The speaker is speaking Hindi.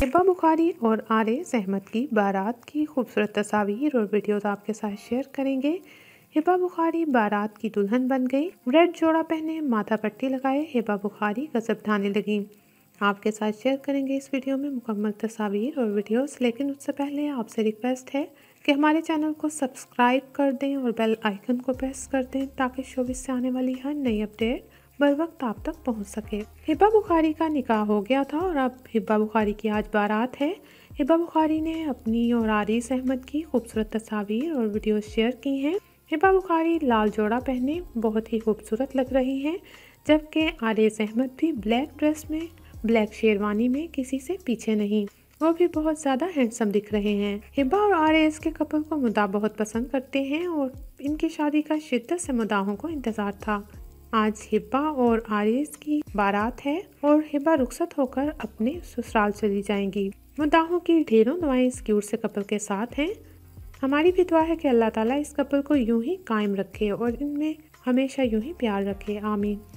हिब्बा बुखारी और आर एस अहमद की बारात की खूबसूरत तस्वीर और वीडियोस तो आपके साथ शेयर करेंगे हिब्बा बुखारी बारात की दुल्हन बन गई रेड जोड़ा पहने माथा पट्टी लगाए हिब्बा बुखारी गजब ढाने लगी आपके साथ शेयर करेंगे इस वीडियो में मुकम्मल तस्वीर और वीडियोस लेकिन उससे पहले आपसे रिक्वेस्ट है कि हमारे चैनल को सब्सक्राइब कर दें और बेल आइकन को प्रेस कर दें ताकि शोबिस से आने वाली हर नई अपडेट बर वक्त आप तक पहुंच सके हिब्बा बुखारी का निकाह हो गया था और अब हिब्बा बुखारी की आज बारात है हिब्बा बुखारी ने अपनी और आरिस अहमद की खूबसूरत तस्वीर और वीडियो शेयर की हैं हिब्बा बुखारी लाल जोड़ा पहने बहुत ही खूबसूरत लग रही हैं जबकि आरिस अहमद भी ब्लैक ड्रेस में ब्लैक शेरवानी में किसी से पीछे नहीं वो भी बहुत ज़्यादा हैंडसम दिख रहे हैं हिब्बा और आर एस के कपल को मुदा बहुत पसंद करते हैं और इनकी शादी का शिद्दत से मुदाओं को इंतज़ार था आज हिब्बा और आरिस की बारात है और हिब्बा रुखसत होकर अपने ससुराल चली जाएंगी मुद्दाहों की ढेरों दुआएं इस क्यूर से कपल के साथ हैं हमारी भी दुआ है कि अल्लाह ताला इस कपल को यूं ही कायम रखे और इनमें हमेशा यूं ही प्यार रखे आमीन